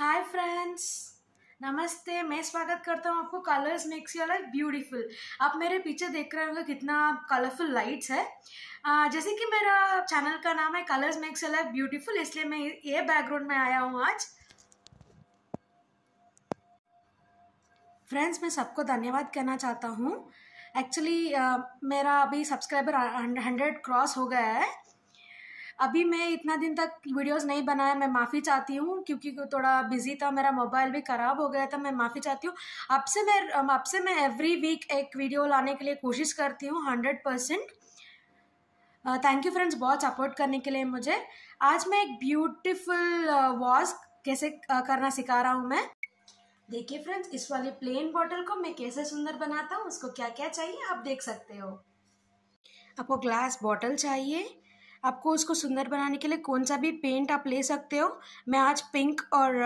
hi friends नमस्ते मैं स्वागत करता हूँ आपको colours makes your life beautiful आप मेरे पीछे देख रहे होंगे कितना कलरफुल लाइट्स है आ, जैसे कि मेरा चैनल का नाम है colours makes your life beautiful इसलिए मैं ये बैकग्राउंड में आया हूँ आज फ्रेंड्स मैं सबको धन्यवाद कहना चाहता हूँ एक्चुअली uh, मेरा अभी सब्सक्राइबर हंड्रेड क्रॉस हो गया है अभी मैं इतना दिन तक वीडियोस नहीं बनाया मैं माफ़ी चाहती हूँ क्योंकि थोड़ा बिजी था मेरा मोबाइल भी ख़राब हो गया था मैं माफ़ी चाहती हूँ अब से मैं अब से मैं एवरी वीक एक वीडियो लाने के लिए कोशिश करती हूँ hundred percent thank you friends बहुत सपोर्ट करने के लिए मुझे आज मैं एक ब्यूटिफुल वॉश कैसे करना सिखा रहा हूँ मैं देखिए फ्रेंड्स इस वाली प्लेन बॉटल को मैं कैसे सुंदर बनाता हूँ उसको क्या क्या चाहिए आप देख सकते हो आपको ग्लास बॉटल चाहिए आपको उसको सुंदर बनाने के लिए कौन सा भी पेंट आप ले सकते हो मैं आज पिंक और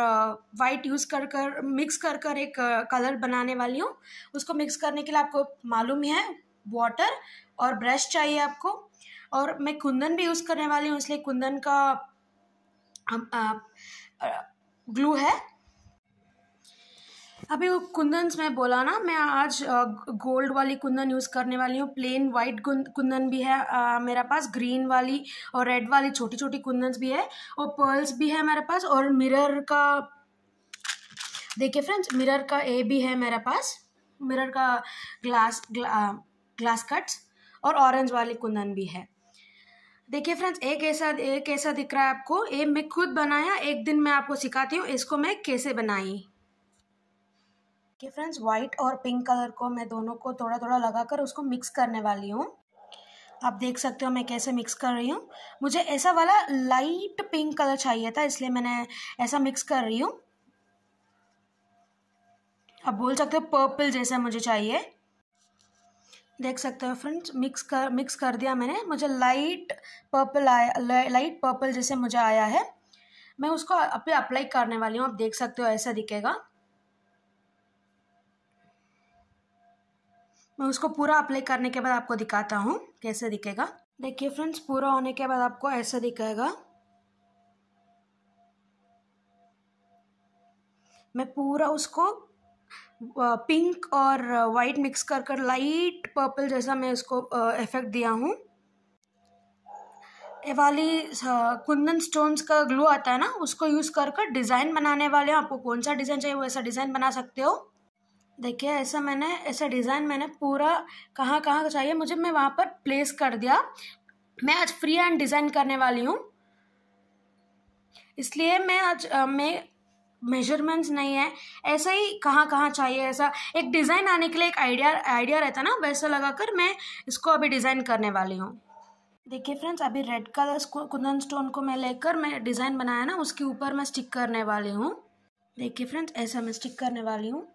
वाइट यूज़ कर कर मिक्स कर कर एक कलर बनाने वाली हूँ उसको मिक्स करने के लिए आपको मालूम है वाटर और ब्रश चाहिए आपको और मैं कुंदन भी यूज़ करने वाली हूँ इसलिए कुंदन का ग्लू है अभी वो कुंदन मैं बोला ना मैं आज गोल्ड वाली कुंदन यूज़ करने वाली हूँ प्लेन वाइट कुंदन भी है आ, मेरे पास ग्रीन वाली और रेड वाली छोटी छोटी कुंदन भी है और पर्ल्स भी है मेरे पास और मिरर का देखिए फ्रेंड्स मिरर का ए भी है मेरे पास मिरर का ग्लास ग्ला, ग्लास कट्स और ऑरेंज वाली कुंदन भी है देखिए फ्रेंड्स एक ऐसा एक ऐसा दिख रहा है आपको ये मैं खुद बनाया एक दिन मैं आपको सिखाती हूँ इसको मैं कैसे बनाई कि फ्रेंड्स वाइट और पिंक कलर को मैं दोनों को थोड़ा थोड़ा लगाकर उसको मिक्स करने वाली हूँ आप देख सकते हो मैं कैसे मिक्स कर रही हूँ मुझे ऐसा वाला लाइट पिंक कलर चाहिए था इसलिए मैंने ऐसा मिक्स कर रही हूँ आप बोल सकते हो पर्पल जैसा मुझे चाहिए देख सकते हो फ्रेंड्स मिक्स कर मिक्स कर दिया मैंने मुझे लाइट पर्पल आया लाइट पर्पल जैसे मुझे आया है मैं उसको अभी अप्लाई करने वाली हूँ आप देख सकते हो ऐसा दिखेगा मैं उसको पूरा अप्लाई करने के बाद आपको दिखाता हूँ कैसे दिखेगा देखिए फ्रेंड्स पूरा होने के बाद आपको ऐसा दिखेगा मैं पूरा उसको पिंक और वाइट मिक्स कर कर लाइट पर्पल जैसा मैं उसको इफेक्ट दिया हूँ ये वाली कुंदन स्टोन्स का ग्लू आता है ना उसको यूज़ कर कर डिज़ाइन बनाने वाले हो आपको कौन सा डिज़ाइन चाहिए वो ऐसा डिज़ाइन बना सकते हो देखिए ऐसा मैंने ऐसा डिज़ाइन मैंने पूरा कहाँ कहाँ चाहिए मुझे मैं वहाँ पर प्लेस कर दिया मैं आज फ्री हैंड डिज़ाइन करने वाली हूँ इसलिए मैं आज मैं मेजरमेंट्स नहीं है ऐसा ही कहाँ कहाँ चाहिए ऐसा एक डिज़ाइन आने के लिए एक आइडिया आइडिया रहता ना वैसा लगाकर मैं इसको अभी डिज़ाइन करने वाली हूँ देखिए फ्रेंड्स अभी रेड कलर कुंदन स्टोन को मैं लेकर मैं डिज़ाइन बनाया ना उसके ऊपर मैं स्टिक करने वाली हूँ देखिए फ्रेंड्स ऐसा मैं स्टिक करने वाली हूँ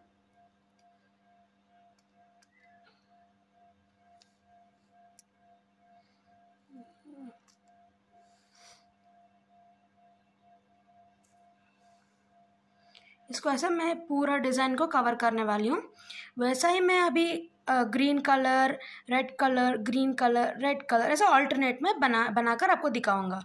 इसको ऐसा मैं पूरा डिज़ाइन को कवर करने वाली हूँ वैसा ही मैं अभी green colour red colour green colour red colour ऐसा ऑल्टरनेट में बना बनाकर आपको दिखाऊंगा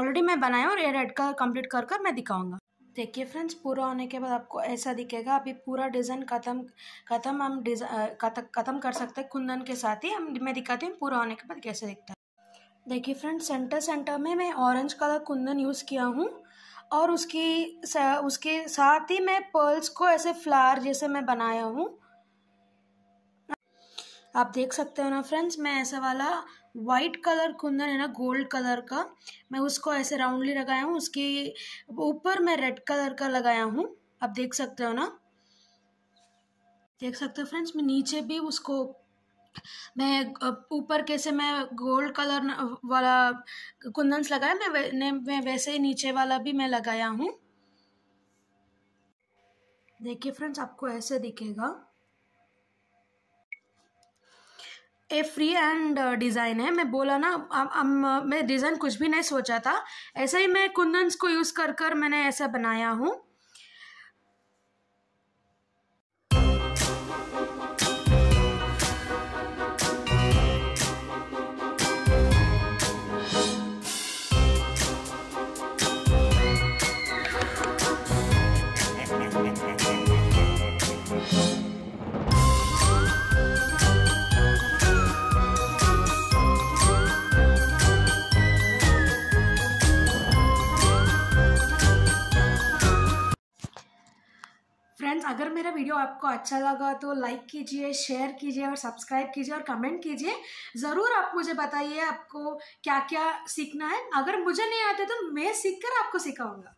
ऑलरेडी मैं बनाया और ये रेड कलर कंप्लीट कर कर मैं दिखाऊंगा देखिए फ्रेंड्स पूरा होने के बाद आपको ऐसा दिखेगा अभी पूरा डिज़ाइन ख़त्म ख़त्म हम ख़त्म कर सकते हैं कुंदन के साथ ही हम मैं दिखाती हूँ पूरा होने के बाद कैसे दिखता है देखिए फ्रेंड्स सेंटर सेंटर में मैं ऑरेंज कलर कुंदन यूज़ किया हूँ और उसकी उसके साथ ही मैं पर्ल्स को ऐसे फ्लावर जैसे मैं बनाया हूँ आप देख सकते हो ना फ्रेंड्स मैं ऐसा वाला वाइट कलर कुंदन है ना गोल्ड कलर का मैं उसको ऐसे राउंडली लगाया हूँ उसके ऊपर मैं रेड कलर का लगाया हूँ आप देख सकते हो ना देख सकते हो फ्रेंड्स मैं नीचे भी उसको मैं ऊपर कैसे मैं गोल्ड कलर वाला कुंदन्स लगाया मैं वे, मैं वैसे ही नीचे वाला भी मैं लगाया हूँ देखिए फ्रेंड्स आपको ऐसे दिखेगा ए फ्री एंड डिज़ाइन है मैं बोला ना अब मैं डिज़ाइन कुछ भी नहीं सोचा था ऐसे ही मैं कुंदन्स को यूज़ कर कर मैंने ऐसा बनाया हूँ मेरा वीडियो आपको अच्छा लगा तो लाइक कीजिए शेयर कीजिए और सब्सक्राइब कीजिए और कमेंट कीजिए ज़रूर आप मुझे बताइए आपको क्या क्या सीखना है अगर मुझे नहीं आता तो मैं सीख कर आपको सिखाऊंगा